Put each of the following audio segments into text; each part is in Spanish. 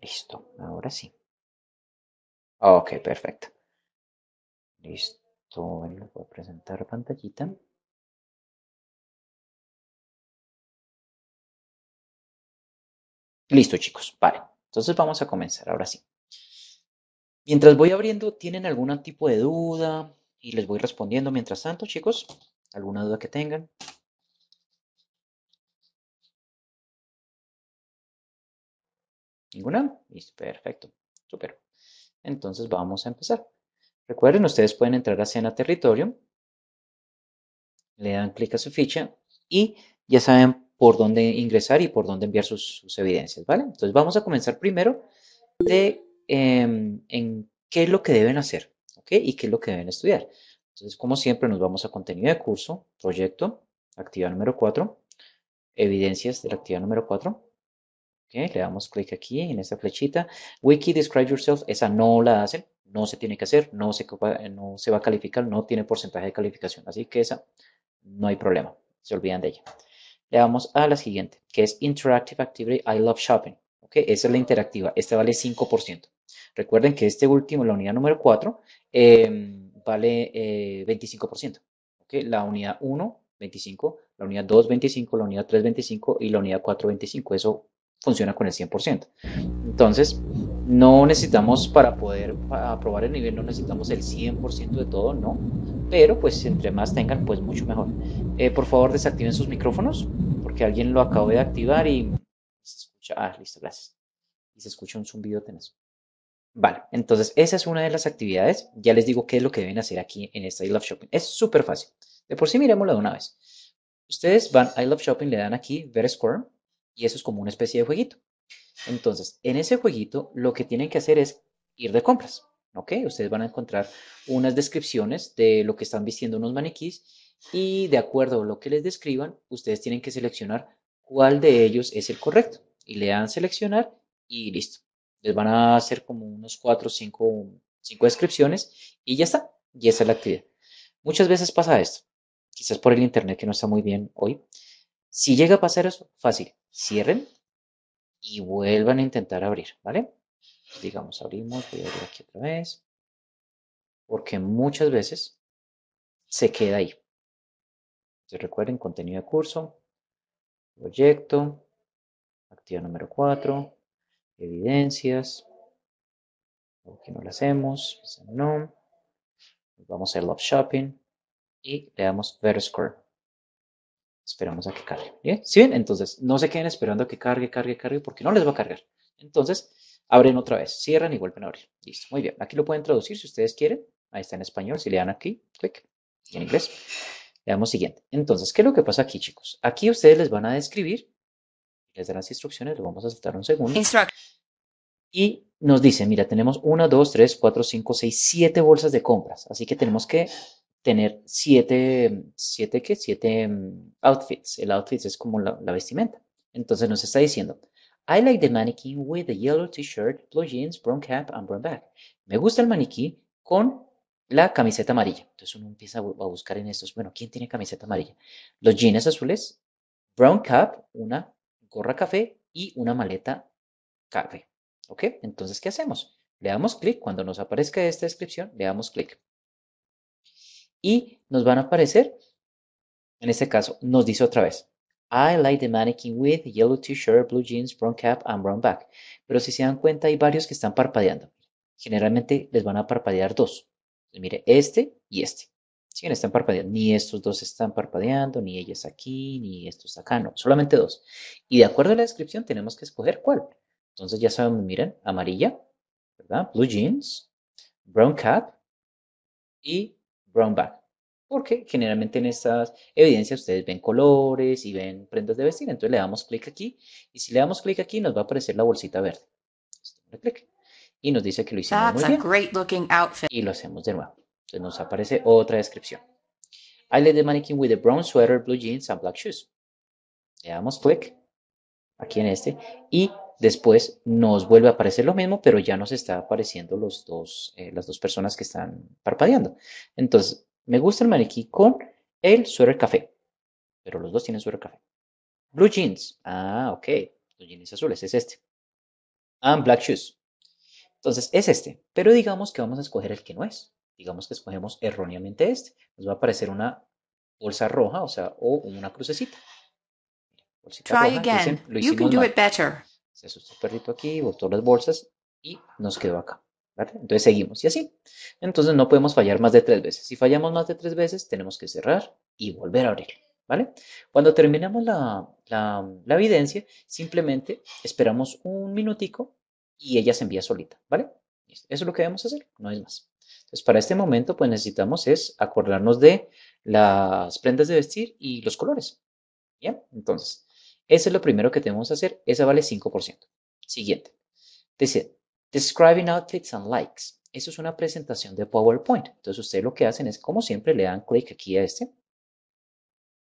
Listo, ahora sí. Ok, perfecto. Listo, le voy a presentar pantallita. Listo, chicos, vale. Entonces vamos a comenzar ahora sí. Mientras voy abriendo, ¿tienen algún tipo de duda? Y les voy respondiendo mientras tanto, chicos. ¿Alguna duda que tengan? ¿Ninguna? perfecto. Súper. Entonces vamos a empezar. Recuerden, ustedes pueden entrar a cena Territorio, le dan clic a su ficha y ya saben por dónde ingresar y por dónde enviar sus, evidencias, ¿vale? Entonces vamos a comenzar primero de em, en qué es lo que deben hacer, ¿ok? Y qué es lo que deben estudiar. Entonces, como siempre, nos vamos a contenido de curso, proyecto, actividad número 4, evidencias de la actividad número 4, le damos clic aquí en esta flechita. Wiki Describe Yourself, esa no la hacen, no se tiene que hacer, no se, no se va a calificar, no tiene porcentaje de calificación. Así que esa no hay problema, se olvidan de ella. Le damos a la siguiente, que es Interactive Activity I Love Shopping. Okay, esa es la interactiva, esta vale 5%. Recuerden que este último, la unidad número 4, em, vale 25%. Eh, okay, la unidad 1, 25, la unidad 2, 25, la unidad 3, 25 y la unidad 4, 25. Eso funciona con el 100%. Entonces, no necesitamos para poder aprobar el nivel, no necesitamos el 100% de todo, no. Pero pues entre más tengan, pues mucho mejor. Eh, por favor, desactiven sus micrófonos, porque alguien lo acabo de activar y se escucha. Ah, listo, gracias. Y se escucha un zumbido tenés. Vale, entonces esa es una de las actividades. Ya les digo qué es lo que deben hacer aquí en esta I Love Shopping. Es súper fácil. De por sí, miremoslo de una vez. Ustedes van a I Love Shopping, le dan aquí, ver score y eso es como una especie de jueguito. Entonces, en ese jueguito lo que tienen que hacer es ir de compras, ¿ok? Ustedes van a encontrar unas descripciones de lo que están vistiendo unos maniquís y de acuerdo a lo que les describan, ustedes tienen que seleccionar cuál de ellos es el correcto y le dan seleccionar y listo. Les van a hacer como unos cuatro o cinco descripciones y ya está, y esa es la actividad. Muchas veces pasa esto, quizás por el internet que no está muy bien hoy, si llega a pasar eso, fácil, cierren y vuelvan a intentar abrir, ¿vale? Digamos, abrimos, voy a abrir aquí otra vez, porque muchas veces se queda ahí. Se recuerden, contenido de curso, proyecto, activa número 4, evidencias, que no lo hacemos, no. Vamos a Love Shopping y le damos Better Score. Esperamos a que cargue. ¿Bien? ¿Sí bien Entonces, no se queden esperando a que cargue, cargue, cargue, porque no les va a cargar. Entonces, abren otra vez, cierran y vuelven a abrir. Listo, muy bien. Aquí lo pueden traducir si ustedes quieren. Ahí está en español. Si le dan aquí, clic, en inglés. Le damos siguiente. Entonces, ¿qué es lo que pasa aquí, chicos? Aquí ustedes les van a describir, les dan las instrucciones, lo vamos a aceptar un segundo. Instruct. Y nos dice mira, tenemos una dos tres cuatro cinco seis siete bolsas de compras. Así que tenemos que tener siete, siete, ¿qué? Siete mm, outfits. El outfit es como la, vestimenta. Entonces nos está diciendo, I like the mannequin with the yellow t-shirt, blue jeans, brown cap and brown bag. Me gusta el maniquí con la camiseta amarilla. Entonces uno empieza a buscar en estos, bueno, ¿quién tiene camiseta amarilla? Los jeans azules, brown cap, una gorra café y una maleta café. ¿Ok? Entonces, ¿qué hacemos? Le damos clic, cuando nos aparezca esta descripción, le damos clic y nos van a aparecer, en este caso, nos dice otra vez, I like the mannequin with yellow t-shirt, blue jeans, brown cap and brown bag. Pero si se dan cuenta, hay varios que están parpadeando. Generalmente les van a parpadear dos. mire, este y este. Si están parpadeando, ni estos dos están parpadeando, ni ellas aquí, ni estos acá, no, solamente dos. Y de acuerdo a la descripción tenemos que escoger cuál. Entonces ya sabemos, miren, amarilla, ¿verdad? Blue jeans, brown cap y brown bag. Porque generalmente en estas evidencias ustedes ven colores y ven prendas de vestir. Entonces le damos clic aquí y si le damos clic aquí nos va a aparecer la bolsita verde. clic y nos dice que lo hicimos muy bien. outfit. Y lo hacemos de nuevo. Entonces nos aparece otra descripción. I led the mannequin with a brown sweater, blue jeans and black shoes. Le damos clic aquí en este y Después nos vuelve a aparecer lo mismo, pero ya nos está apareciendo los dos, eh, las dos personas que están parpadeando. Entonces, me gusta el maniquí con el suéter café, pero los dos tienen suéter café. Blue jeans, ah, ok, los jeans azules, es este. And black shoes. Entonces, es este, pero digamos que vamos a escoger el que no es. Digamos que escogemos erróneamente este. Nos va a aparecer una bolsa roja, o sea, o una crucecita. Try again. you can do it better se asustó el perrito aquí, botó las bolsas y nos quedó acá. ¿vale? Entonces seguimos y así. Entonces no podemos fallar más de tres veces. Si fallamos más de tres veces, tenemos que cerrar y volver a abrir. ¿Vale? Cuando terminamos la, la, la evidencia, simplemente esperamos un minutico y ella se envía solita, ¿vale? Eso es lo que debemos hacer, no es más. Entonces, para este momento, pues necesitamos es acordarnos de las prendas de vestir y los colores. Bien, entonces, eso es lo primero que tenemos que hacer. Esa vale 5%. Siguiente. decir, describing outfits and likes. Eso es una presentación de PowerPoint. Entonces ustedes lo que hacen es, como siempre, le dan clic aquí a este,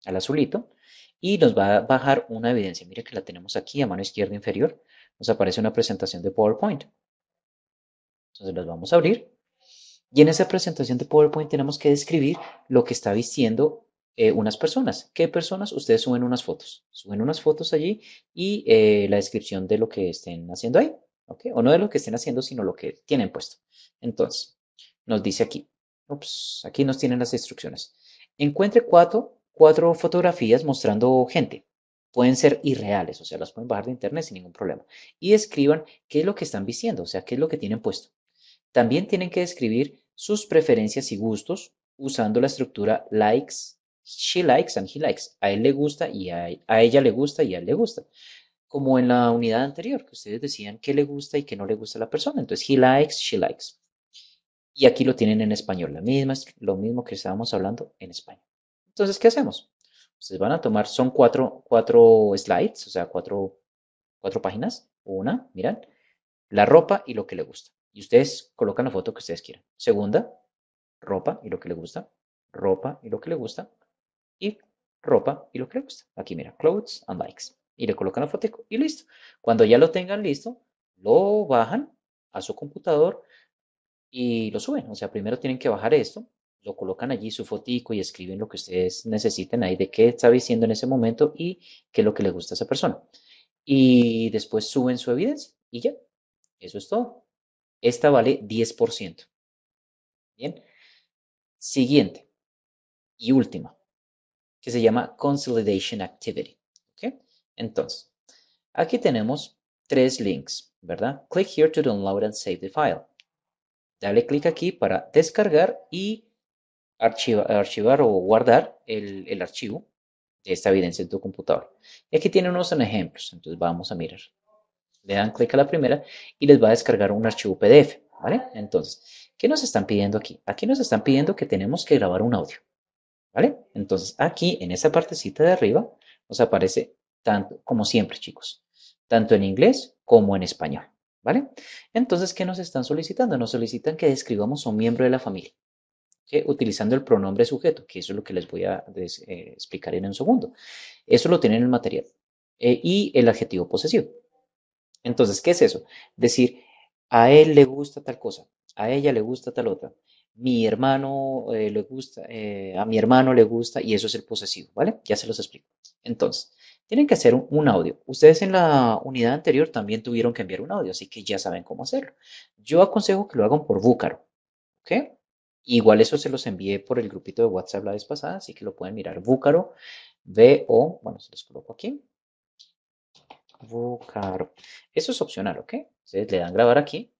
al azulito, y nos va a bajar una evidencia. Mira que la tenemos aquí a mano izquierda inferior. Nos aparece una presentación de PowerPoint. Entonces las vamos a abrir. Y en esa presentación de PowerPoint tenemos que describir lo que está vistiendo. Eh, unas personas. ¿Qué personas? Ustedes suben unas fotos. Suben unas fotos allí y eh, la descripción de lo que estén haciendo ahí. ¿Ok? O no de lo que estén haciendo, sino lo que tienen puesto. Entonces, nos dice aquí. Ups, pues, aquí nos tienen las instrucciones. Encuentre cuatro, fotografías mostrando gente. Pueden ser irreales, o sea, las pueden bajar de internet sin ningún problema. Y escriban qué es lo que están vistiendo, o sea, qué es lo que tienen puesto. También tienen que describir sus preferencias y gustos usando la estructura likes, she likes and he likes. A él le gusta y a, ella le gusta y a él le gusta. Como en la unidad anterior, que ustedes decían qué le gusta y qué no le gusta a la persona. Entonces, he likes, she likes. Y aquí lo tienen en español, la misma, lo mismo que estábamos hablando en español. Entonces, ¿qué hacemos? Ustedes van a tomar, son cuatro, slides, o sea, cuatro, cuatro páginas, una, miran, la ropa y lo que le gusta. Y ustedes colocan la foto que ustedes quieran. Segunda, ropa y lo que le gusta, ropa y lo que le gusta, y ropa y lo que le gusta. Aquí mira, clothes and bikes Y le colocan la fotico y listo. Cuando ya lo tengan listo, lo bajan a su computador y lo suben. O sea, primero tienen que bajar esto, lo colocan allí su fotico y escriben lo que ustedes necesiten ahí de qué está diciendo en ese momento y qué es lo que le gusta a esa persona. Y después suben su evidencia y ya. Eso es todo. Esta vale 10%. Bien. Siguiente y última que se llama Consolidation Activity. ¿okay? Entonces, aquí tenemos tres links, ¿verdad? Click here to download and save the file. Dale clic aquí para descargar y archivar o guardar el, archivo de esta evidencia en tu computador. Y aquí tiene unos ejemplos, entonces vamos a mirar. Le dan clic a la primera y les va a descargar un archivo PDF, ¿vale? Entonces, ¿qué nos están pidiendo aquí? Aquí nos están pidiendo que tenemos que grabar un audio. ¿Vale? Entonces aquí en esa partecita de arriba nos aparece tanto, como siempre chicos, tanto en inglés como en español. ¿Vale? Entonces, ¿qué nos están solicitando? Nos solicitan que describamos a un miembro de la familia, ¿sí? utilizando el pronombre sujeto, que eso es lo que les voy a eh, explicar en un segundo. Eso lo tienen en el material. Eh, y el adjetivo posesivo. Entonces, ¿qué es eso? Decir, a él le gusta tal cosa, a ella le gusta tal otra, mi hermano eh, le gusta, eh, a mi hermano le gusta, y eso es el posesivo, ¿vale? Ya se los explico. Entonces, tienen que hacer un, audio. Ustedes en la unidad anterior también tuvieron que enviar un audio, así que ya saben cómo hacerlo. Yo aconsejo que lo hagan por Búcaro, ¿ok? Igual eso se los envié por el grupito de WhatsApp la vez pasada, así que lo pueden mirar. Búcaro, B-O, bueno, se los coloco aquí. Búcaro. Eso es opcional, ¿ok? Ustedes le dan grabar aquí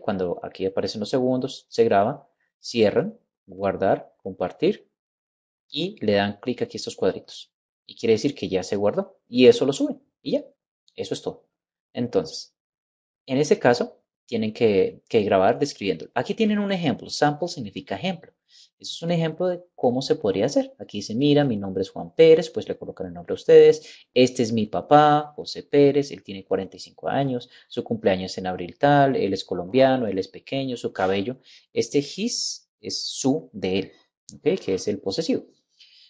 cuando aquí aparecen los segundos, se graba, cierran, guardar, compartir y le dan clic aquí a estos cuadritos. Y quiere decir que ya se guardó y eso lo suben y ya, eso es todo. Entonces, en ese caso, tienen que, grabar describiendo. Aquí tienen un ejemplo. Sample significa ejemplo. Eso es un ejemplo de cómo se podría hacer. Aquí dice, mira, mi nombre es Juan Pérez, pues le colocan el nombre a ustedes. Este es mi papá, José Pérez, él tiene 45 años, su cumpleaños es en abril tal, él es colombiano, él es pequeño, su cabello. Este his es su de él, que es el posesivo.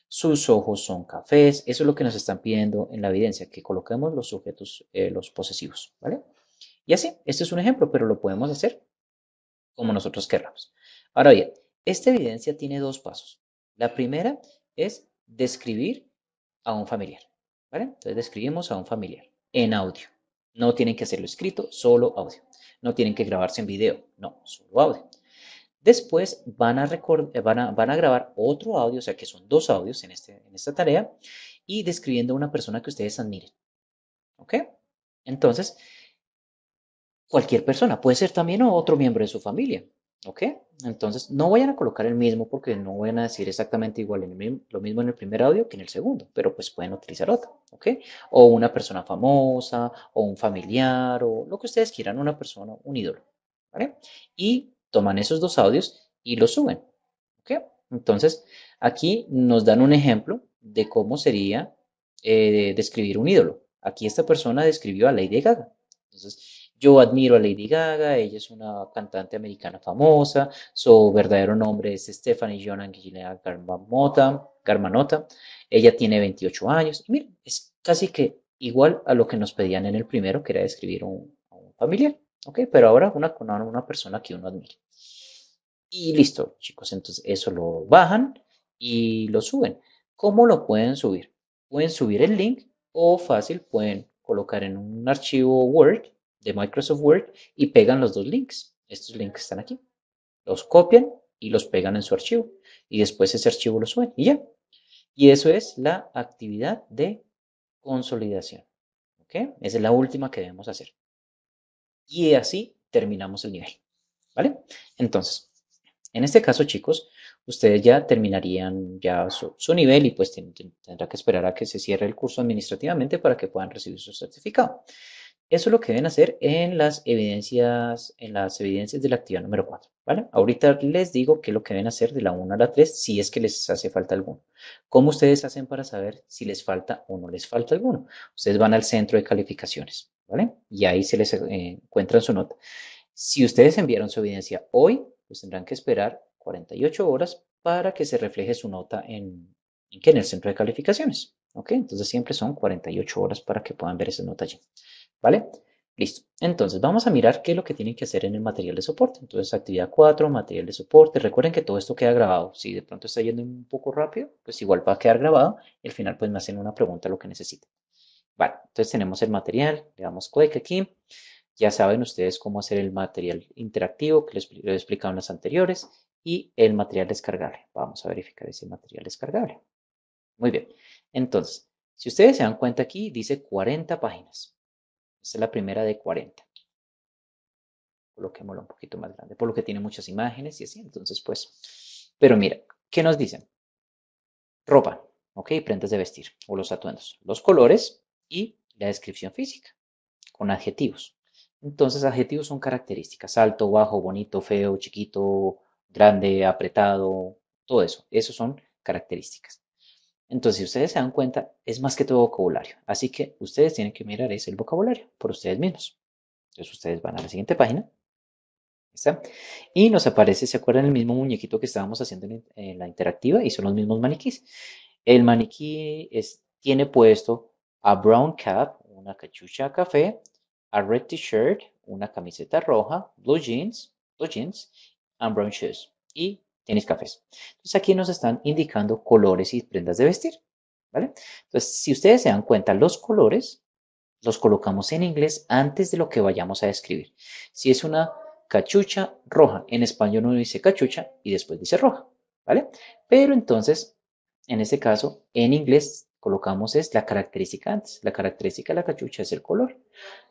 Sus ojos son cafés, eso es lo que nos están pidiendo en la evidencia, que coloquemos los sujetos, eh, los posesivos, ¿vale? Y así, este es un ejemplo, pero lo podemos hacer como nosotros queramos. Ahora bien, esta evidencia tiene dos pasos. La primera es describir a un familiar. ¿vale? Entonces describimos a un familiar en audio. No tienen que hacerlo escrito, solo audio. No tienen que grabarse en video, no, solo audio. Después van a, eh, van van a grabar otro audio, o sea que son dos audios en, este, en esta tarea, y describiendo a una persona que ustedes admiren. ¿Ok? Entonces, cualquier persona, puede ser también otro miembro de su familia, ¿ok? Entonces, no vayan a colocar el mismo porque no van a decir exactamente igual en lo mismo en el primer audio que en el segundo, pero pues pueden utilizar otro, ¿ok? O una persona famosa, o un familiar, o lo que ustedes quieran, una persona, un ídolo, ¿vale? Y toman esos dos audios y los suben, ¿ok? Entonces, aquí nos dan un ejemplo de cómo sería eh, describir un ídolo. Aquí esta persona describió a Lady Gaga. Entonces, yo admiro a Lady Gaga, ella es una cantante americana famosa, su verdadero nombre es Stephanie jonathan Angelina Carmanota, ella tiene 28 años, y es casi que igual a lo que nos pedían en el primero, que era escribir un, un familiar, ¿ok? Pero ahora una, una persona que uno admira. Y listo, chicos, entonces eso lo bajan y lo suben. ¿Cómo lo pueden subir? Pueden subir el link o fácil pueden colocar en un archivo Word de Microsoft Word y pegan los dos links. Estos links están aquí. Los copian y los pegan en su archivo. Y después ese archivo lo suben y ya. Y eso es la actividad de consolidación. ¿Ok? Esa es la última que debemos hacer. Y así terminamos el nivel. ¿Vale? Entonces, en este caso, chicos, ustedes ya terminarían ya su, nivel y pues tendrá que esperar a que se cierre el curso administrativamente para que puedan recibir su certificado. Eso es lo que deben hacer en las evidencias, en las evidencias de la actividad número 4. ¿vale? Ahorita les digo qué es lo que deben hacer de la 1 a la 3 si es que les hace falta alguno. ¿Cómo ustedes hacen para saber si les falta o no les falta alguno? Ustedes van al centro de calificaciones, ¿vale? Y ahí se les eh, encuentra su nota. Si ustedes enviaron su evidencia hoy, pues tendrán que esperar 48 horas para que se refleje su nota en, en el centro de calificaciones. ¿ok? Entonces siempre son 48 horas para que puedan ver esa nota allí. ¿Vale? Listo. Entonces vamos a mirar qué es lo que tienen que hacer en el material de soporte. Entonces actividad 4, material de soporte. Recuerden que todo esto queda grabado. Si de pronto está yendo un poco rápido, pues igual va a quedar grabado. Al final pues me hacen una pregunta lo que necesiten. Vale, entonces tenemos el material. Le damos click aquí. Ya saben ustedes cómo hacer el material interactivo que les he explicado en las anteriores. Y el material descargable. Vamos a verificar ese material descargable. Muy bien. Entonces, si ustedes se dan cuenta aquí, dice 40 páginas es la primera de 40. Coloquémosla un poquito más grande, por lo que tiene muchas imágenes y así. Entonces, pues, pero mira, ¿qué nos dicen? Ropa, ¿ok? Prendas de vestir o los atuendos, los colores y la descripción física con adjetivos. Entonces, adjetivos son características, alto, bajo, bonito, feo, chiquito, grande, apretado, todo eso. Esos son características. Entonces, si ustedes se dan cuenta, es más que todo vocabulario. Así que ustedes tienen que mirar ese el vocabulario por ustedes mismos. Entonces, ustedes van a la siguiente página. ¿está? Y nos aparece, ¿se acuerdan el mismo muñequito que estábamos haciendo en, la interactiva? Y son los mismos maniquís. El maniquí tiene puesto a brown cap, una cachucha café, a red t-shirt, una camiseta roja, blue jeans, blue jeans, and brown shoes. Y Tienes cafés. Entonces aquí nos están indicando colores y prendas de vestir. ¿vale? Entonces, si ustedes se dan cuenta, los colores los colocamos en inglés antes de lo que vayamos a describir. Si es una cachucha roja, en español uno dice cachucha y después dice roja, ¿vale? Pero entonces, en este caso, en inglés colocamos es la característica antes. La característica de la cachucha es el color.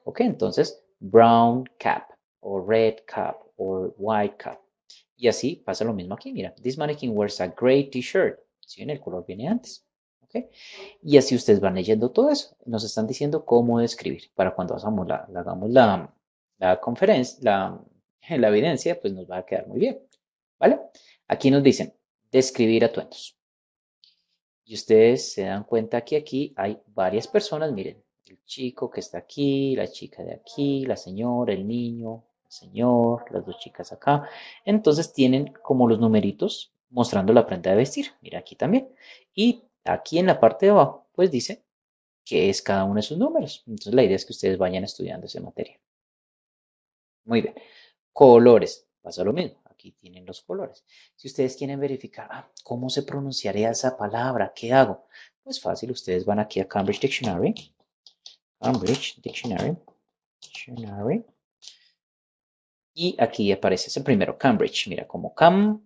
¿Ok? Entonces, brown cap, o red cap, o white cap. Y así pasa lo mismo aquí, mira, this mannequin wears a gray t-shirt. Si ¿Sí el color viene antes. ¿okay? Y así ustedes van leyendo todo eso. Nos están diciendo cómo describir. Para cuando hagamos la, la conferencia, la, la evidencia, pues nos va a quedar muy bien. ¿Vale? Aquí nos dicen, describir atuendos. Y ustedes se dan cuenta que aquí hay varias personas, miren, el chico que está aquí, la chica de aquí, la señora, el niño, señor, las dos chicas acá. Entonces tienen como los numeritos mostrando la prenda de vestir. Mira aquí también. Y aquí en la parte de abajo, pues dice que es cada uno de sus números. Entonces la idea es que ustedes vayan estudiando esa materia. Muy bien. Colores. Pasa lo mismo. Aquí tienen los colores. Si ustedes quieren verificar ah, cómo se pronunciaría esa palabra, ¿qué hago? Pues fácil, ustedes van aquí a Cambridge Dictionary. Cambridge Dictionary. Dictionary. Y aquí aparece el primero, Cambridge. Mira, como Cam,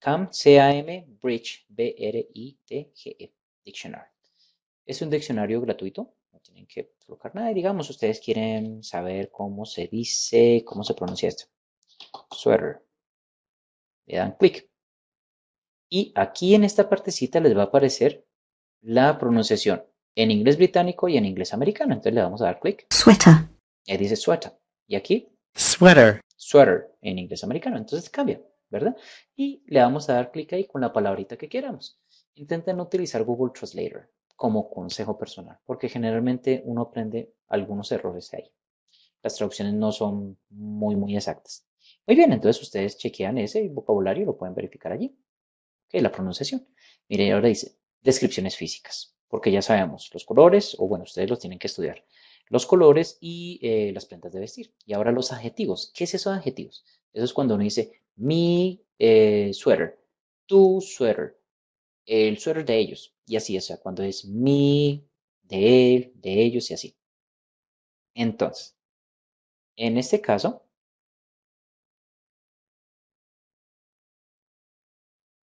Cam, C-A-M, Bridge, B-R-I-T-G-E, Dictionary. Es un diccionario gratuito, no tienen que colocar nada. Y digamos, ustedes quieren saber cómo se dice, cómo se pronuncia esto. Sweater. Le dan click. Y aquí en esta partecita les va a aparecer la pronunciación en inglés británico y en inglés americano. Entonces le vamos a dar click. Sweater. Ahí dice sweater. Y aquí Sweater. Sweater en inglés americano. Entonces cambia, ¿verdad? Y le vamos a dar clic ahí con la palabrita que queramos. Intenten utilizar Google Translator como consejo personal, porque generalmente uno aprende algunos errores ahí. Las traducciones no son muy, muy exactas. Muy bien, entonces ustedes chequean ese vocabulario y lo pueden verificar allí. ok, la pronunciación. Mire, ahora dice descripciones físicas, porque ya sabemos los colores, o bueno, ustedes los tienen que estudiar los colores y eh, las plantas de vestir. Y ahora los adjetivos. ¿Qué es de adjetivos? Eso es cuando uno dice mi eh, suéter, tu suéter, el suéter de ellos. Y así, o sea, cuando es mi, de él, de ellos y así. Entonces, en este caso,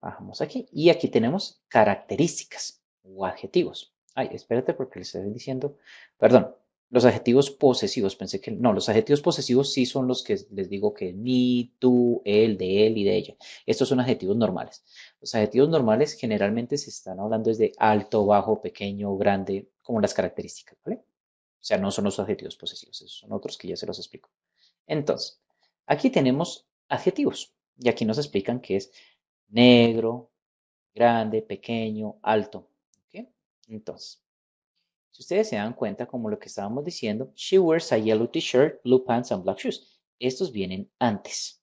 bajamos aquí y aquí tenemos características o adjetivos. Ay, espérate porque le estoy diciendo, perdón, los adjetivos posesivos, pensé que no, los adjetivos posesivos sí son los que les digo que ni, tú, él, de él y de ella. Estos son adjetivos normales. Los adjetivos normales generalmente se están hablando desde alto, bajo, pequeño, grande, como las características, ¿vale? O sea, no son los adjetivos posesivos, esos son otros que ya se los explico. Entonces, aquí tenemos adjetivos y aquí nos explican que es negro, grande, pequeño, alto. ¿okay? Entonces, si ustedes se dan cuenta, como lo que estábamos diciendo, she wears a yellow t-shirt, blue pants and black shoes. Estos vienen antes.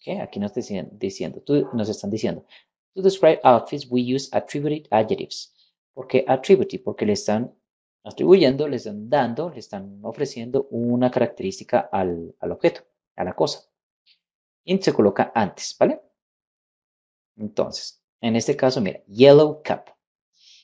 Okay, aquí nos, están diciendo, nos están diciendo, to describe outfits we use attributed adjectives. ¿Por qué attributed? Porque le están atribuyendo, le están dando, le están ofreciendo una característica al, al objeto, a la cosa. Y se coloca antes, ¿vale? Entonces, en este caso, mira, yellow cap.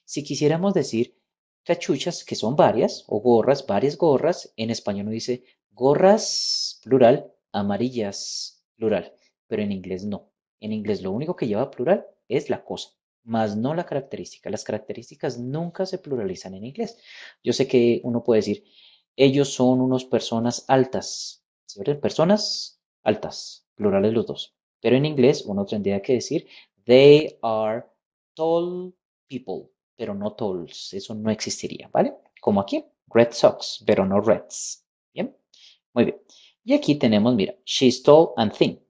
Si quisiéramos decir cachuchas, que son varias, o gorras, varias gorras. En español uno dice gorras, plural, amarillas, plural, pero en inglés no. En inglés lo único que lleva plural es la cosa, más no la característica. Las características nunca se pluralizan en inglés. Yo sé que uno puede decir, ellos son unas personas altas, ¿cierto? Personas altas, plurales los dos. Pero en inglés uno tendría que decir, they are tall people, pero no Tolls. Eso no existiría, ¿vale? Como aquí, Red Sox, pero no Reds. Bien, muy bien. Y aquí tenemos, mira, she's tall and thin.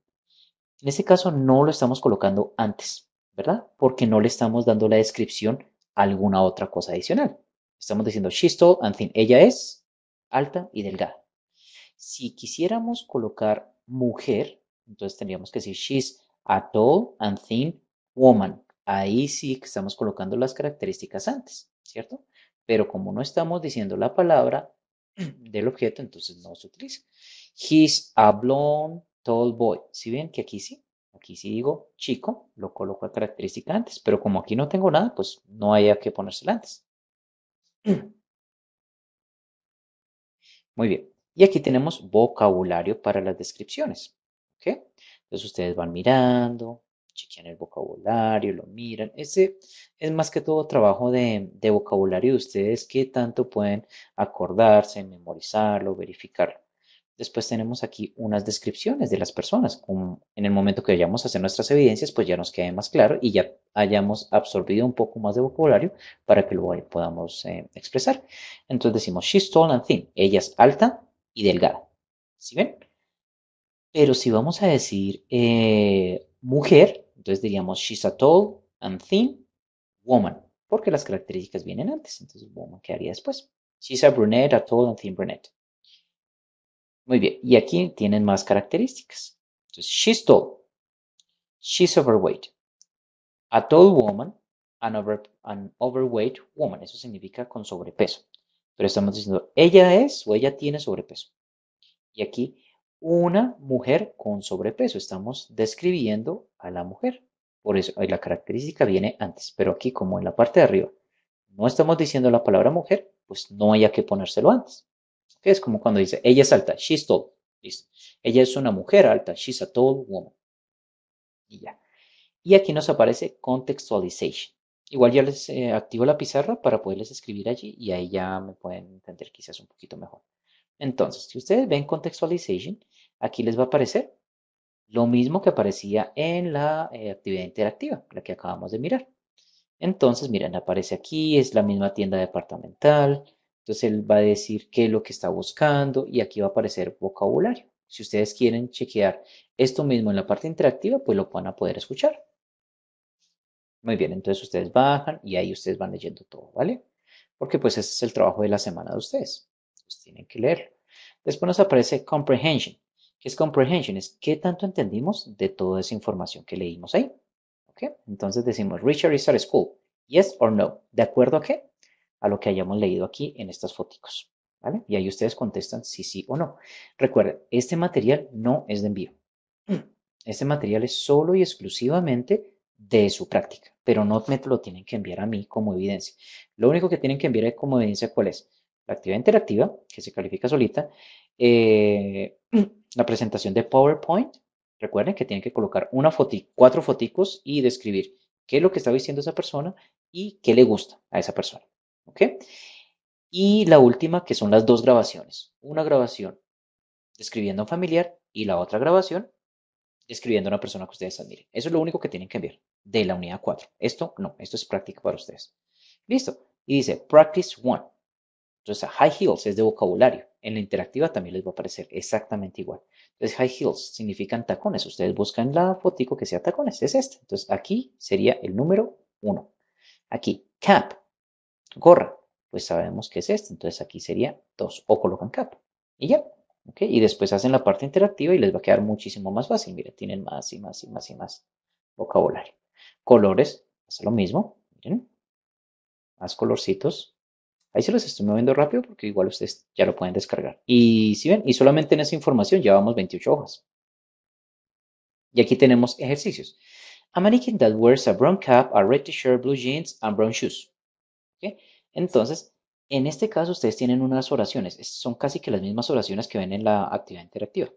En este caso no lo estamos colocando antes, ¿verdad? Porque no le estamos dando la descripción a alguna otra cosa adicional. Estamos diciendo she's tall and thin. Ella es alta y delgada. Si quisiéramos colocar mujer, entonces tendríamos que decir she's a tall and thin woman ahí sí que estamos colocando las características antes, ¿cierto? Pero como no estamos diciendo la palabra del objeto, entonces no se utiliza. He's a blonde tall boy. Si bien ven que aquí sí, aquí sí digo chico, lo coloco a característica antes, pero como aquí no tengo nada, pues no hay que qué antes. Muy bien. Y aquí tenemos vocabulario para las descripciones. ¿ok? Entonces ustedes van mirando, chequean el vocabulario, lo miran. Ese es más que todo trabajo de, vocabulario de ustedes que tanto pueden acordarse, memorizarlo, verificarlo. Después tenemos aquí unas descripciones de las personas. en el momento que vayamos a hacer nuestras evidencias, pues ya nos quede más claro y ya hayamos absorbido un poco más de vocabulario para que lo podamos eh, expresar. Entonces decimos, she's tall and thin. Ella es alta y delgada. ¿Sí ven? Pero si vamos a decir, eh, mujer, entonces diríamos she's a tall and thin woman, porque las características vienen antes, entonces woman quedaría después. She's a brunette, a tall and thin brunette. Muy bien, y aquí tienen más características. Entonces, she's tall, she's overweight, a tall woman, an, an overweight woman, eso significa con sobrepeso. Pero estamos diciendo, ella es o ella tiene sobrepeso. Y aquí una mujer con sobrepeso. Estamos describiendo a la mujer. Por eso la característica viene antes, pero aquí como en la parte de arriba no estamos diciendo la palabra mujer, pues no haya que ponérselo antes. Es como cuando dice, ella es alta, she's tall. Listo. Ella es una mujer alta, she's a tall woman. Y ya. Y aquí nos aparece contextualization. Igual ya les eh, activo la pizarra para poderles escribir allí y ahí ya me pueden entender quizás un poquito mejor. Entonces, si ustedes ven contextualization, aquí les va a aparecer lo mismo que aparecía en la eh, actividad interactiva, la que acabamos de mirar. Entonces, miren, aparece aquí, es la misma tienda departamental. Entonces, él va a decir qué es lo que está buscando y aquí va a aparecer vocabulario. Si ustedes quieren chequear esto mismo en la parte interactiva, pues lo van a poder escuchar. Muy bien, entonces ustedes bajan y ahí ustedes van leyendo todo, ¿vale? Porque pues ese es el trabajo de la semana de ustedes. entonces tienen que leer. Después nos aparece comprehension. ¿Qué es comprehension? Es qué tanto entendimos de toda esa información que leímos ahí. Entonces decimos, Richard is at school. Yes or no. ¿De acuerdo a qué? A lo que hayamos leído aquí en estas fotos. ¿Vale? Y ahí ustedes contestan sí, sí o no. Recuerden, este material no es de envío. Este material es solo y exclusivamente de su práctica, pero no me lo tienen que enviar a mí como evidencia. Lo único que tienen que enviar como evidencia, ¿cuál es? actividad interactiva, que se califica solita, eh, la presentación de PowerPoint, recuerden que tienen que colocar cuatro foticos y describir qué es lo que está diciendo esa persona y qué le gusta a esa persona. ¿Ok? Y la última, que son las dos grabaciones. Una grabación describiendo a un familiar y la otra grabación describiendo a una persona que ustedes admiren. Eso es lo único que tienen que enviar de la unidad 4. Esto no, esto es práctica para ustedes. Listo. Y dice, practice 1. Entonces, high heels es de vocabulario. En la interactiva también les va a aparecer exactamente igual. Entonces, high heels significan tacones. Ustedes buscan la fotico que sea tacones. Es este. Entonces, aquí sería el número uno. Aquí, cap, gorra. Pues sabemos que es este. Entonces, aquí sería dos. O colocan cap. Y ya. ¿Okay? Y después hacen la parte interactiva y les va a quedar muchísimo más fácil. Mira, tienen más y más y más y más vocabulario. Colores, hace lo mismo. Miren. Más colorcitos. Ahí se los estoy moviendo rápido porque igual ustedes ya lo pueden descargar. Y si ven, y solamente en esa información llevamos 28 hojas. Y aquí tenemos ejercicios. American that wears a brown cap, a red t-shirt, blue jeans and brown shoes. ¿Okay? Entonces, en este caso ustedes tienen unas oraciones. Son casi que las mismas oraciones que ven en la actividad interactiva.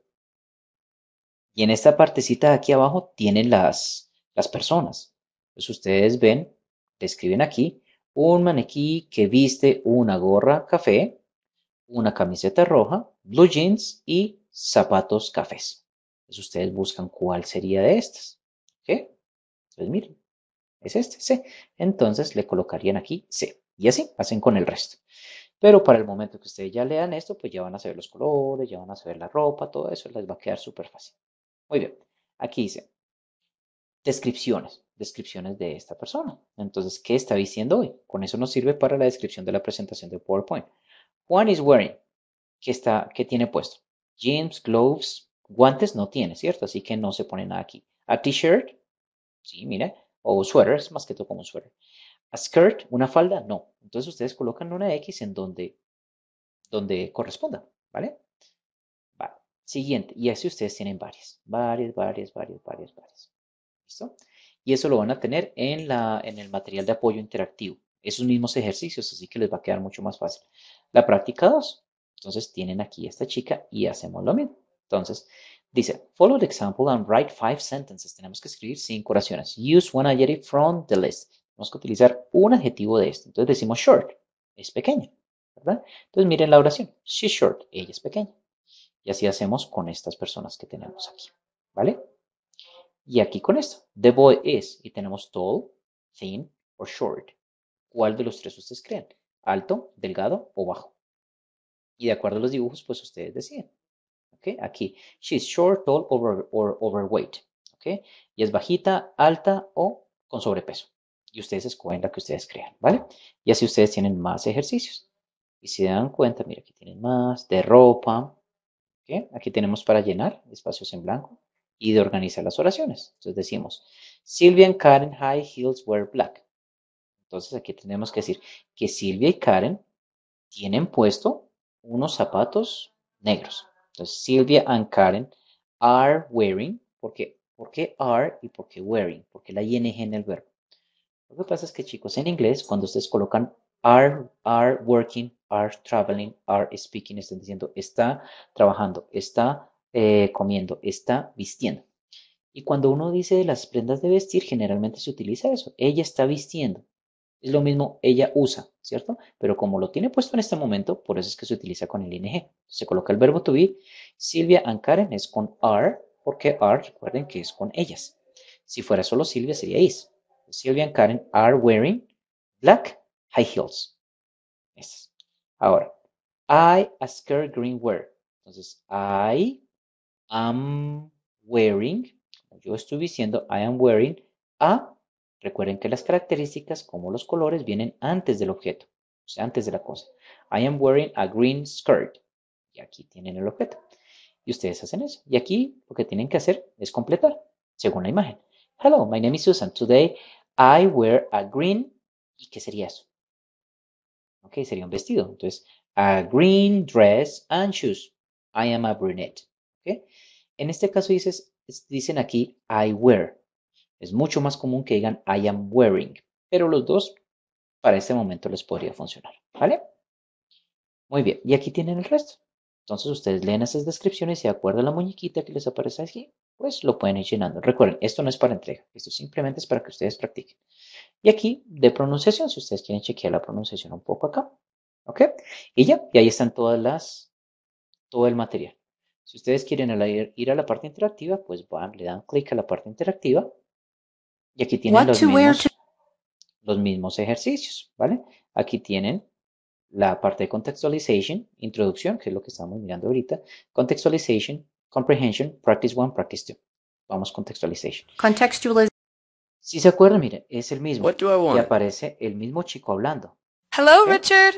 Y en esta partecita de aquí abajo tienen las, las personas. Entonces ustedes ven, describen aquí un maniquí que viste una gorra café, una camiseta roja, blue jeans y zapatos cafés. Entonces pues ustedes buscan cuál sería de estas. ¿Ok? Entonces miren, es este, C. Entonces le colocarían aquí C. Y así hacen con el resto. Pero para el momento que ustedes ya lean esto, pues ya van a saber los colores, ya van a saber la ropa, todo eso les va a quedar súper fácil. Muy bien, aquí dice, descripciones, descripciones de esta persona. Entonces, ¿qué está diciendo hoy? Con eso nos sirve para la descripción de la presentación de PowerPoint. One is wearing, ¿qué, está, tiene puesto? Jeans, gloves, guantes no tiene, ¿cierto? Así que no se pone nada aquí. A t-shirt, sí, mire, o sweater, es más que todo como un sweater. A skirt, una falda, no. Entonces ustedes colocan una X en donde, donde corresponda, ¿vale? Vale. Siguiente, y así ustedes tienen varias, varias, varias, varias, varias, varias. ¿Listo? Y eso lo van a tener en, la, en el material de apoyo interactivo. Esos mismos ejercicios, así que les va a quedar mucho más fácil. La práctica 2. Entonces tienen aquí a esta chica y hacemos lo mismo. Entonces dice, follow the example and write five sentences. Tenemos que escribir cinco oraciones. Use one adjective from the list. Tenemos que utilizar un adjetivo de este. Entonces decimos short, es pequeña, ¿verdad? Entonces miren la oración. She's short, ella es pequeña. Y así hacemos con estas personas que tenemos aquí, ¿vale? Y aquí con esto, the boy is, y tenemos tall, thin or short. ¿Cuál de los tres ustedes creen? ¿Alto, delgado o bajo? Y de acuerdo a los dibujos, pues ustedes deciden. ¿Ok? Aquí, she's short, tall or, overweight. ¿Ok? Y es bajita, alta o con sobrepeso. Y ustedes escogen la que ustedes crean, ¿vale? Y así ustedes tienen más ejercicios. Y si se dan cuenta, mira, aquí tienen más de ropa. ¿ok? Aquí tenemos para llenar espacios en blanco y de organizar las oraciones. Entonces decimos, Silvia and Karen high heels wear black. Entonces aquí tenemos que decir que Silvia y Karen tienen puesto unos zapatos negros. Entonces Silvia and Karen are wearing, porque ¿por qué are y por qué wearing? Porque la ing en el verbo. Lo que pasa es que chicos, en inglés cuando ustedes colocan are, are working, are traveling, are speaking, están diciendo está trabajando, está eh, comiendo, está vistiendo. Y cuando uno dice de las prendas de vestir, generalmente se utiliza eso. Ella está vistiendo. Es lo mismo, ella usa, ¿cierto? Pero como lo tiene puesto en este momento, por eso es que se utiliza con el ing. Se coloca el verbo to be. Silvia and Karen es con are, porque are, recuerden que es con ellas. Si fuera solo Silvia, sería is. Silvia and Karen are wearing black high heels. es Ahora, I ask her green wear. Entonces, I am wearing, yo estoy diciendo I am wearing a, recuerden que las características como los colores vienen antes del objeto, o sea, antes de la cosa. I am wearing a green skirt. Y aquí tienen el objeto. Y ustedes hacen eso. Y aquí lo que tienen que hacer es completar, según la imagen. Hello, my name is Susan. Today I wear a green. ¿Y qué sería eso? Ok, sería un vestido. Entonces, a green dress and shoes. I am a brunette. En este caso dicen aquí I wear. Es mucho más común que digan I am wearing, pero los dos para este momento les podría funcionar, ¿vale? Muy bien, y aquí tienen el resto. Entonces ustedes leen esas descripciones y de acuerdo a la muñequita que les aparece aquí, pues lo pueden ir llenando. Recuerden, esto no es para entrega, esto simplemente es para que ustedes practiquen. Y aquí de pronunciación, si ustedes quieren chequear la pronunciación un poco acá, ¿ok? Y ya, y ahí están todas las, todo el material. Si ustedes quieren ir a la parte interactiva, pues van, le dan clic a la parte interactiva y aquí tienen los mismos, ejercicios, ¿vale? Aquí tienen la parte de contextualization, introducción, que es lo que estamos mirando ahorita, contextualization, comprehension, practice one, practice two. Vamos contextualization. Contextualization. Si se acuerdan, miren, es el mismo. Y aparece el mismo chico hablando. Hello, Richard.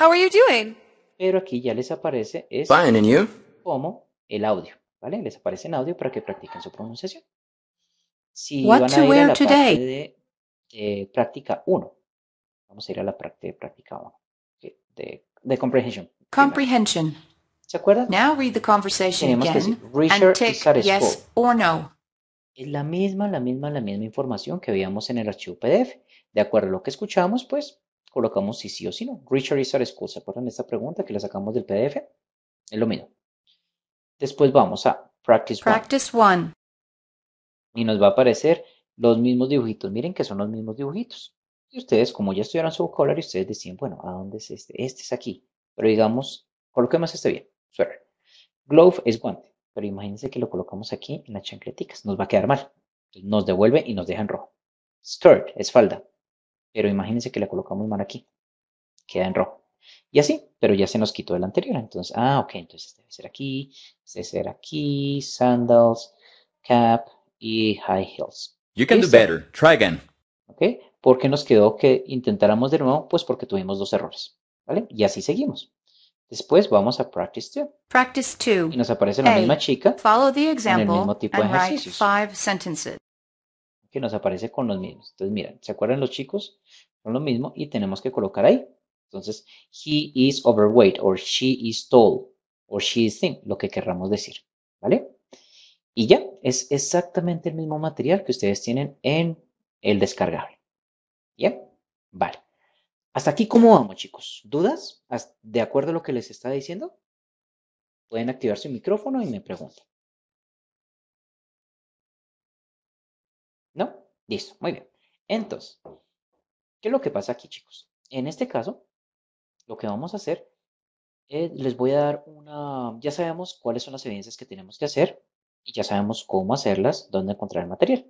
How are you doing? Pero aquí ya les aparece es Fine, and you? cómo el audio, ¿vale? Les aparece en audio para que practiquen su pronunciación. Si What van a ir a la parte de, de, eh, práctica 1, vamos a ir a la parte de práctica 1, de, de comprehension. Comprehension. ¿Se acuerdan? Now read the conversation Tenemos again que decir, and tick yes or no. Es la misma, la misma, la misma información que veíamos en el archivo PDF. De acuerdo a lo que escuchamos, pues colocamos si sí o si no. Richard is at school. ¿Se acuerdan de esta pregunta que la sacamos del PDF? Es lo mismo. Después vamos a Practice, practice one. Y nos va a aparecer los mismos dibujitos. Miren que son los mismos dibujitos. Y ustedes, como ya estudiaron su vocabulario, ustedes decían, bueno, ¿a dónde es este? Este es aquí. Pero digamos, coloquemos este bien. Sure. Glove es guante. Pero imagínense que lo colocamos aquí en las chancleticas. Nos va a quedar mal. nos devuelve y nos deja en rojo. Skirt es falda. Pero imagínense que la colocamos mal aquí. Queda en rojo. Y así, pero ya se nos quitó el anterior. Entonces, ah, ok, entonces debe ser aquí, debe ser aquí, sandals, cap y high heels. You can do better. Try again. Ok, ¿por qué nos quedó que intentáramos de nuevo? Pues porque tuvimos dos errores. ¿Vale? Y así seguimos. Después vamos a practice 2. Practice 2. Y nos aparece la misma chica. Follow the example el mismo tipo de five sentences. Que nos aparece con los mismos. Entonces, miren, ¿se acuerdan los chicos? Son lo mismo y tenemos que colocar ahí entonces, he is overweight or she is tall or she is thin, lo que querramos decir. ¿Vale? Y ya, es exactamente el mismo material que ustedes tienen en el descargable. ¿bien? Vale. Hasta aquí, ¿cómo vamos, chicos? ¿Dudas? ¿De acuerdo a lo que les está diciendo? Pueden activar su micrófono y me preguntan. ¿No? Listo, muy bien. Entonces, ¿qué es lo que pasa aquí, chicos? En este caso, lo que vamos a hacer, es, eh, les voy a dar una, ya sabemos cuáles son las evidencias que tenemos que hacer y ya sabemos cómo hacerlas, dónde encontrar el material.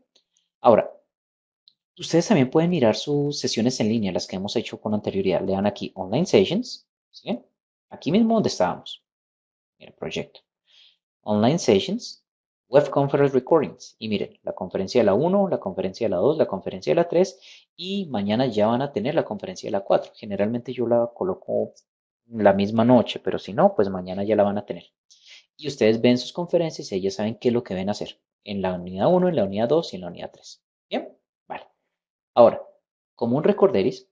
Ahora, ustedes también pueden mirar sus sesiones en línea, las que hemos hecho con anterioridad. Le dan aquí Online Sessions, aquí mismo donde estábamos. el proyecto. Online Sessions. Web Conference Recordings. Y miren, la conferencia de la 1, la conferencia de la 2, la conferencia de la 3 y mañana ya van a tener la conferencia de la 4. Generalmente yo la coloco la misma noche, pero si no, pues mañana ya la van a tener. Y ustedes ven sus conferencias y ellas saben qué es lo que a hacer en la unidad 1, en la unidad 2 y en la unidad 3. Bien, vale. Ahora, como un recorderis,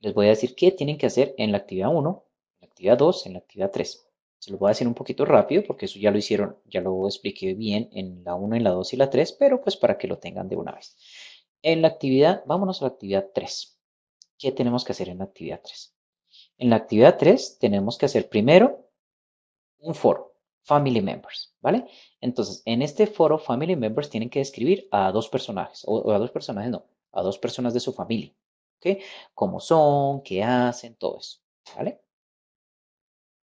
les voy a decir qué tienen que hacer en la actividad 1, en la actividad 2, en la actividad 3. Se lo voy a decir un poquito rápido porque eso ya lo hicieron, ya lo expliqué bien en la 1, en la 2 y la 3, pero pues para que lo tengan de una vez. En la actividad, vámonos a la actividad 3. ¿Qué tenemos que hacer en la actividad 3? En la actividad 3 tenemos que hacer primero un foro, Family Members, ¿vale? Entonces, en este foro, Family Members tienen que describir a dos personajes, o, a dos personajes no, a dos personas de su familia, ¿ok? Cómo son, qué hacen, todo eso, ¿vale?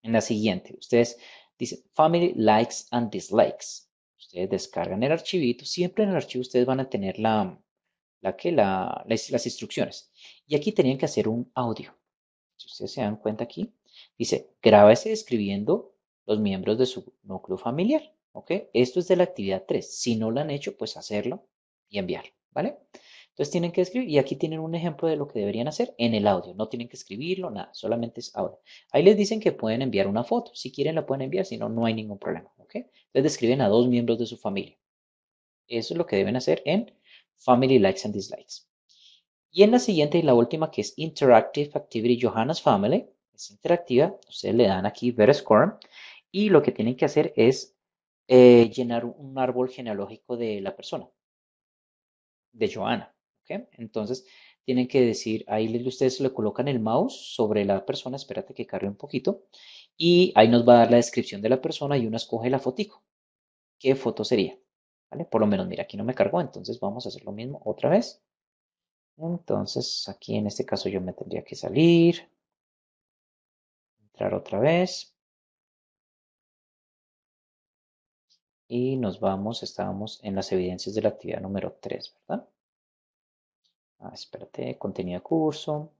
en la siguiente. Ustedes dicen family likes and dislikes. Ustedes descargan el archivito. Siempre en el archivo ustedes van a tener la, la que, la, las, instrucciones. Y aquí tenían que hacer un audio. Si ustedes se dan cuenta aquí, dice, grábese escribiendo los miembros de su núcleo familiar. ¿Ok? Esto es de la actividad 3. Si no lo han hecho, pues hacerlo y enviarlo. ¿Vale? Entonces tienen que escribir y aquí tienen un ejemplo de lo que deberían hacer en el audio. No tienen que escribirlo, nada, solamente es ahora. Ahí les dicen que pueden enviar una foto. Si quieren la pueden enviar, si no, no hay ningún problema. Entonces describen a dos miembros de su familia. Eso es lo que deben hacer en Family Likes and Dislikes. Y en la siguiente y la última que es Interactive Activity Johanna's Family. Es interactiva. Ustedes le dan aquí Ver Score. Y lo que tienen que hacer es eh, llenar un árbol genealógico de la persona. De Johanna. Entonces, tienen que decir, ahí ustedes le colocan el mouse sobre la persona, espérate que cargue un poquito, y ahí nos va a dar la descripción de la persona y uno escoge la fotico. ¿Qué foto sería? ¿Vale? Por lo menos, mira, aquí no me cargó, entonces vamos a hacer lo mismo otra vez. Entonces, aquí en este caso yo me tendría que salir, entrar otra vez. Y nos vamos, estábamos en las evidencias de la actividad número 3, ¿verdad? Ah, espérate, contenido de curso,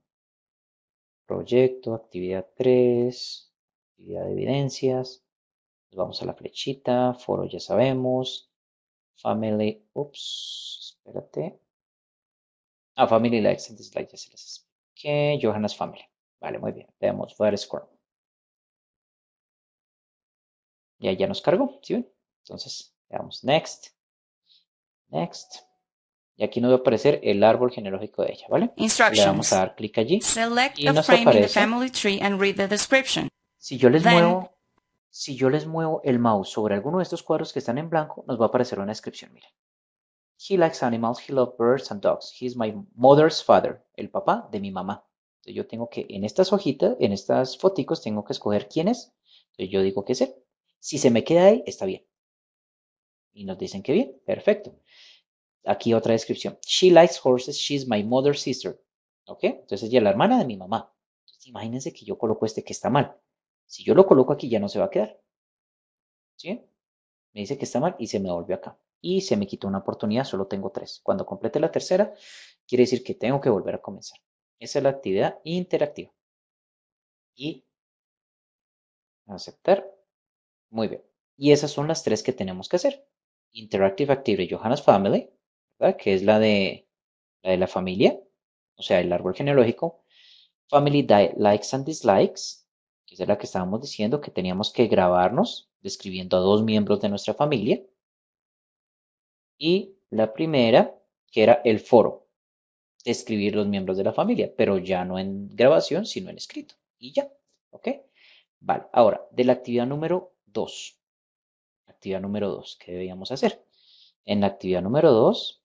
proyecto, actividad 3, actividad de evidencias. Vamos a la flechita, foro ya sabemos, family, ups, espérate. Ah, family likes and dislikes, ya se les expliqué. Johanna's family. Vale, muy bien. Veamos, ver score. Ya, ya nos cargó, ¿sí ven? Entonces, le next, next. Y aquí nos va a aparecer el árbol genealógico de ella, ¿vale? Le vamos a dar clic allí. Select y nos aparece. Si yo les muevo, si yo les muevo el mouse sobre alguno de estos cuadros que están en blanco, nos va a aparecer una descripción. Miren. He likes animals, he loves birds and dogs. He is my mother's father, el papá de mi mamá. Entonces yo tengo que, en estas hojitas, en estas foticos, tengo que escoger quién es. Entonces yo digo que es él. Si se me queda ahí, está bien. Y nos dicen que bien, perfecto. Aquí otra descripción. She likes horses, she's my mother's sister. ¿Ok? Entonces ella es la hermana de mi mamá. imagínense que yo coloco este que está mal. Si yo lo coloco aquí ya no se va a quedar. ¿Sí? Me dice que está mal y se me volvió acá. Y se me quitó una oportunidad, solo tengo tres. Cuando complete la tercera, quiere decir que tengo que volver a comenzar. Esa es la actividad interactiva. Y aceptar. Muy bien. Y esas son las tres que tenemos que hacer. Interactive Activity Johanna's Family, que es la de, la de la familia, o sea, el árbol genealógico. Family Likes and Dislikes, que es la que estábamos diciendo que teníamos que grabarnos describiendo a dos miembros de nuestra familia. Y la primera, que era el foro, describir los miembros de la familia, pero ya no en grabación, sino en escrito. Y ya, ¿ok? Vale, ahora, de la actividad número 2. Actividad número 2, ¿qué debíamos hacer? En la actividad número 2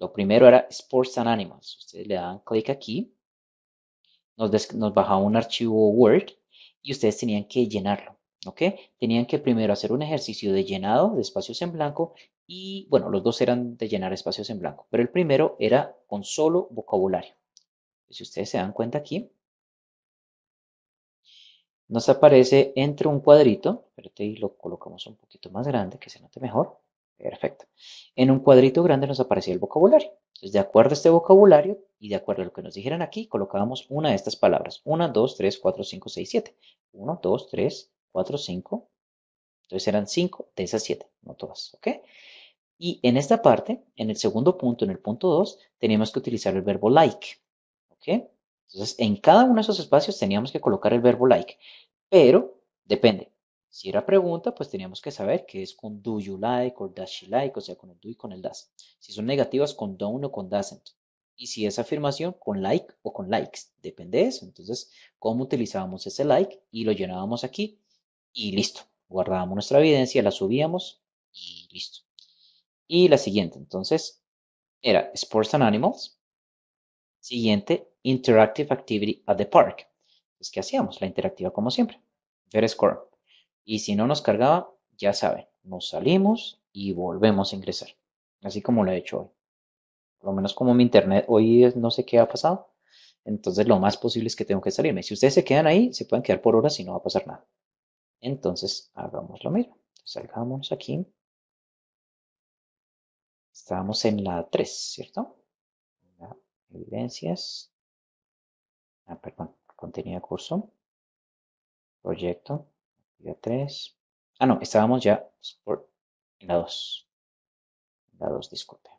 lo primero era Sports and Animals. Ustedes le dan clic aquí, nos, nos bajaba un archivo Word y ustedes tenían que llenarlo. ¿ok? Tenían que primero hacer un ejercicio de llenado de espacios en blanco y, bueno, los dos eran de llenar espacios en blanco, pero el primero era con solo vocabulario. Si ustedes se dan cuenta aquí, nos aparece entre un cuadrito, espérate y lo colocamos un poquito más grande que se note mejor. Perfecto. En un cuadrito grande nos aparecía el vocabulario. Entonces, de acuerdo a este vocabulario y de acuerdo a lo que nos dijeran aquí, colocábamos una de estas palabras. 1, 2, 3, 4, 5, 6, 7. 1, 2, 3, 4, 5. Entonces eran 5 de esas 7, no todas. ¿Ok? Y en esta parte, en el segundo punto, en el punto 2, teníamos que utilizar el verbo like. ¿Ok? Entonces, en cada uno de esos espacios teníamos que colocar el verbo like. Pero, depende, si era pregunta, pues teníamos que saber qué es con do you like o does she like, o sea, con el do y con el does. Si son negativas, con don't o con doesn't. Y si es afirmación, con like o con likes. Depende de eso. Entonces, cómo utilizábamos ese like y lo llenábamos aquí y listo. Guardábamos nuestra evidencia, la subíamos y listo. Y la siguiente, entonces, era Sports and Animals. Siguiente, Interactive Activity at the Park. Entonces, pues, ¿qué hacíamos? La interactiva como siempre. Ver score y si no nos cargaba, ya saben, nos salimos y volvemos a ingresar, así como lo he hecho hoy. Por lo menos como mi internet hoy no sé qué ha pasado, entonces lo más posible es que tengo que salirme. Si ustedes se quedan ahí, se pueden quedar por horas y no va a pasar nada. Entonces hagamos lo mismo. Salgamos aquí. Estábamos en la 3, ¿cierto? evidencias. Ah, perdón. Contenido de curso. Proyecto. 3. Ah, no, estábamos ya en la 2. La 2, disculpe.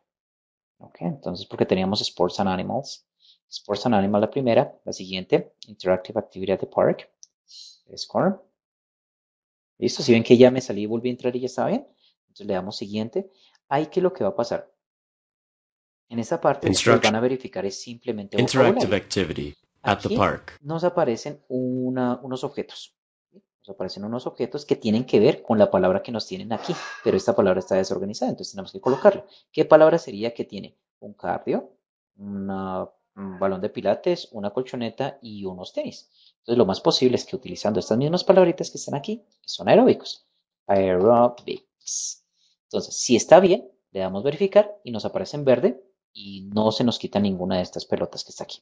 Ok, entonces porque teníamos Sports and Animals. Sports and animal la primera, la siguiente, Interactive Activity at the Park, Score. Listo, si ven que ya me salí, y volví a entrar y ya está bien. Entonces le damos siguiente. Ahí que lo que va a pasar. En esa parte lo van a verificar es simplemente Interactive Activity at the park. Nos aparecen unos objetos. Nos aparecen unos objetos que tienen que ver con la palabra que nos tienen aquí, pero esta palabra está desorganizada, entonces tenemos que colocarla. ¿Qué palabra sería que tiene? Un cardio, un balón de pilates, una colchoneta y unos tenis. Entonces lo más posible es que utilizando estas mismas palabritas que están aquí, son aeróbicos. Aerobics. Entonces, si está bien, le damos verificar y nos aparece en verde y no se nos quita ninguna de estas pelotas que está aquí.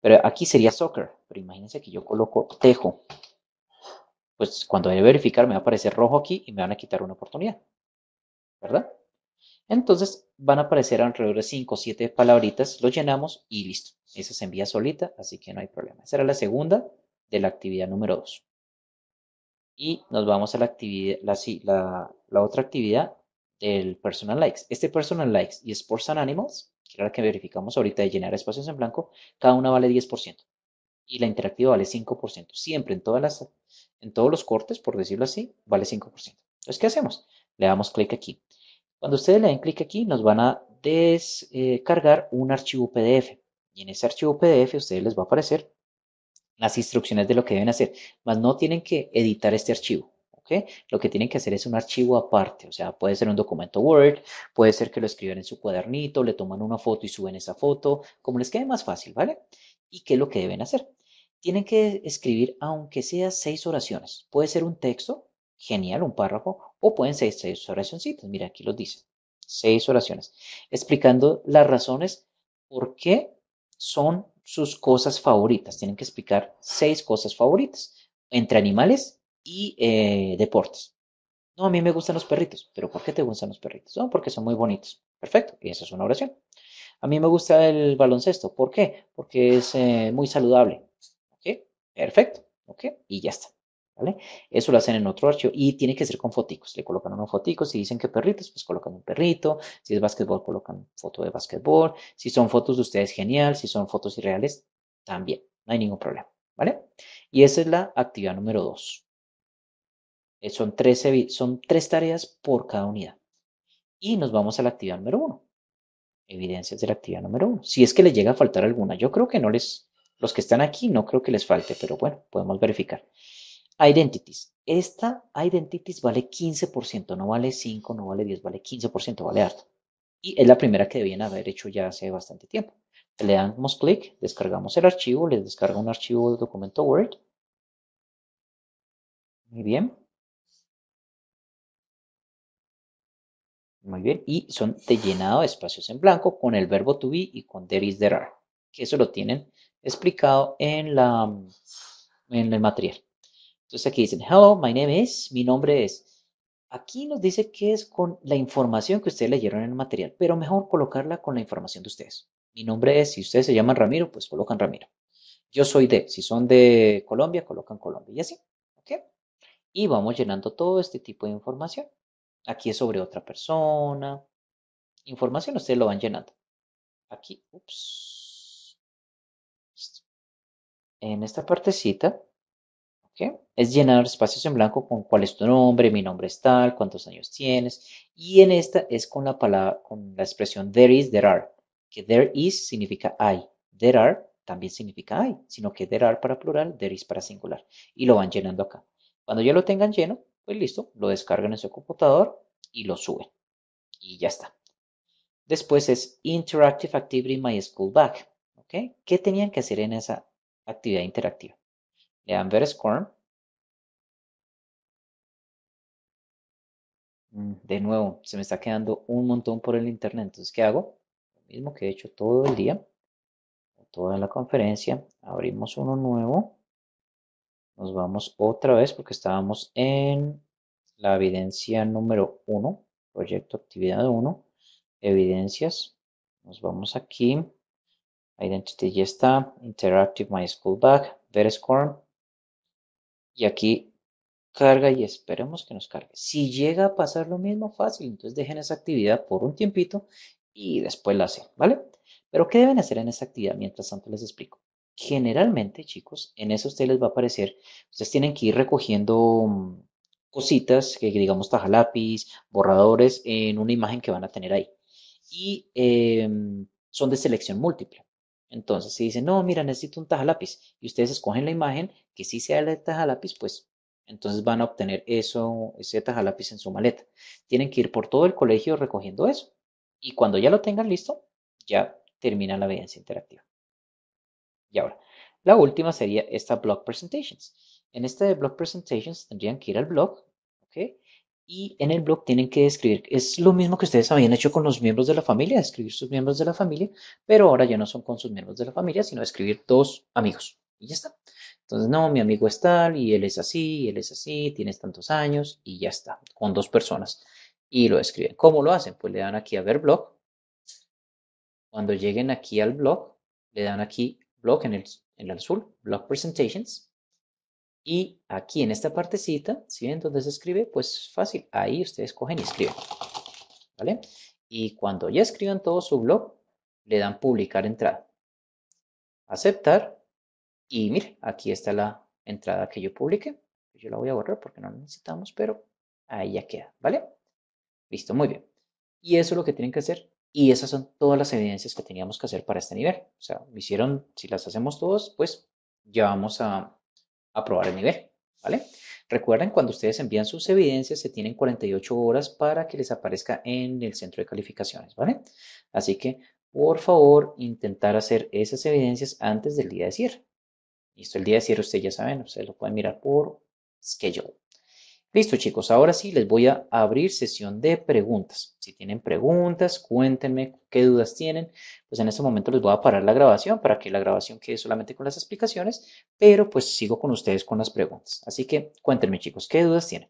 Pero aquí sería soccer, pero imagínense que yo coloco tejo pues cuando a verificar me va a aparecer rojo aquí y me van a quitar una oportunidad, ¿verdad? Entonces van a aparecer alrededor de 5 o 7 palabritas, lo llenamos y listo. Esa se envía solita, así que no hay problema. Esa era la segunda de la actividad número 2. Y nos vamos a la, actividad, la, otra actividad del personal likes. Este personal likes y sports and animals, que era la que verificamos ahorita de llenar espacios en blanco, cada una vale 10% y la interactiva vale 5%. Siempre en todas las en todos los cortes, por decirlo así, vale 5%. Entonces, ¿qué hacemos? Le damos clic aquí. Cuando ustedes le den clic aquí, nos van a descargar un archivo PDF. Y en ese archivo PDF, a ustedes les va a aparecer las instrucciones de lo que deben hacer, más no tienen que editar este archivo. ¿ok? Lo que tienen que hacer es un archivo aparte, o sea, puede ser un documento Word, puede ser que lo escriban en su cuadernito, le toman una foto y suben esa foto, como les quede más fácil, ¿vale? ¿Y qué es lo que deben hacer? Tienen que escribir aunque sea seis oraciones. Puede ser un texto, genial, un párrafo, o pueden ser seis oracioncitas. Mira, aquí los dice. Seis oraciones. Explicando las razones por qué son sus cosas favoritas. Tienen que explicar seis cosas favoritas entre animales y eh, deportes. No, a mí me gustan los perritos. ¿Pero por qué te gustan los perritos? No, porque son muy bonitos. Perfecto. Y esa es una oración. A mí me gusta el baloncesto. ¿Por qué? Porque es eh, muy saludable. Perfecto, ¿ok? Y ya está. ¿Vale? Eso lo hacen en otro archivo y tiene que ser con foticos. Le colocan unos foticos, si dicen que perritos, pues colocan un perrito, si es básquetbol, colocan foto de básquetbol, si son fotos de ustedes, genial, si son fotos irreales, también, no hay ningún problema, ¿vale? Y esa es la actividad número dos. Eh, son, tres, son tres tareas por cada unidad. Y nos vamos a la actividad número uno. Evidencias de la actividad número uno. Si es que les llega a faltar alguna, yo creo que no les, los que están aquí no creo que les falte, pero bueno, podemos verificar. Identities. Esta Identities vale 15%, no vale 5, no vale 10, vale 15%, vale harto. Y es la primera que debían haber hecho ya hace bastante tiempo. Le damos clic, descargamos el archivo, les descarga un archivo de documento Word. Muy bien. Muy bien. Y son de llenado de espacios en blanco con el verbo to be y con there is, there are. Que eso lo tienen explicado en, la, en el material. Entonces aquí dicen, hello, my name is, mi nombre es. Aquí nos dice que es con la información que ustedes leyeron en el material, pero mejor colocarla con la información de ustedes. Mi nombre es, si ustedes se llaman Ramiro, pues colocan Ramiro. Yo soy de, si son de Colombia, colocan Colombia y así. ¿Ok? Y vamos llenando todo este tipo de información. Aquí es sobre otra persona. Información ustedes lo van llenando. Aquí, ups, en esta partecita, ¿ok? es llenar espacios en blanco con cuál es tu nombre, mi nombre es tal, cuántos años tienes, y en esta es con la palabra, con la expresión there is, there are, que there is significa hay, there are también significa hay, sino que there are para plural, there is para singular, y lo van llenando acá. Cuando ya lo tengan lleno, pues listo, lo descargan en su computador y lo suben. Y ya está. Después es Interactive Activity My School Bag, ¿okay? ¿Qué tenían que hacer en esa Actividad interactiva. Le dan ver mm, De nuevo, se me está quedando un montón por el internet. Entonces, ¿qué hago? Lo mismo que he hecho todo el día, toda la conferencia. Abrimos uno nuevo. Nos vamos otra vez porque estábamos en la evidencia número 1, proyecto actividad 1, evidencias. Nos vamos aquí, Identity ya está. Interactive My School Bag. Ver score Y aquí carga y esperemos que nos cargue. Si llega a pasar lo mismo, fácil. Entonces dejen esa actividad por un tiempito y después la hacen, ¿vale? Pero ¿qué deben hacer en esa actividad? Mientras tanto les explico. Generalmente, chicos, en eso ustedes les va a aparecer, ustedes tienen que ir recogiendo mm, cositas, que digamos tajalápiz, borradores, en una imagen que van a tener ahí. Y em, son de selección múltiple. Entonces, si dicen, no, mira, necesito un lápiz y ustedes escogen la imagen que sí sea el lápiz pues entonces van a obtener eso, ese lápiz en su maleta. Tienen que ir por todo el colegio recogiendo eso. Y cuando ya lo tengan listo, ya termina la evidencia interactiva. Y ahora, la última sería esta blog presentations. En esta de blog presentations tendrían que ir al blog, ¿ok? y en el blog tienen que escribir, Es lo mismo que ustedes habían hecho con los miembros de la familia, escribir sus miembros de la familia, pero ahora ya no son con sus miembros de la familia, sino escribir dos amigos. Y ya está. Entonces, no, mi amigo es tal, y él es así, él es así, tienes tantos años, y ya está, con dos personas. Y lo escriben. ¿Cómo lo hacen? Pues le dan aquí a ver blog. Cuando lleguen aquí al blog, le dan aquí blog en el, en el azul, blog presentations. Y aquí en esta partecita, ¿sí ven dónde se escribe? Pues fácil, ahí ustedes cogen y escriben, ¿vale? Y cuando ya escriban todo su blog, le dan publicar entrada. Aceptar. Y mire, aquí está la entrada que yo publiqué. Yo la voy a borrar porque no la necesitamos, pero ahí ya queda, ¿vale? Listo, muy bien. Y eso es lo que tienen que hacer. Y esas son todas las evidencias que teníamos que hacer para este nivel. O sea, me hicieron, si las hacemos todos, pues ya vamos a aprobar el nivel, ¿vale? Recuerden, cuando ustedes envían sus evidencias, se tienen 48 horas para que les aparezca en el centro de calificaciones, ¿vale? Así que, por favor, intentar hacer esas evidencias antes del día de cierre. Listo, el día de cierre ustedes ya saben, ustedes lo pueden mirar por schedule, Listo chicos, ahora sí les voy a abrir sesión de preguntas. Si tienen preguntas, cuéntenme qué dudas tienen. Pues en este momento les voy a parar la grabación para que la grabación quede solamente con las explicaciones, pero pues sigo con ustedes con las preguntas. Así que cuéntenme chicos, ¿qué dudas tienen?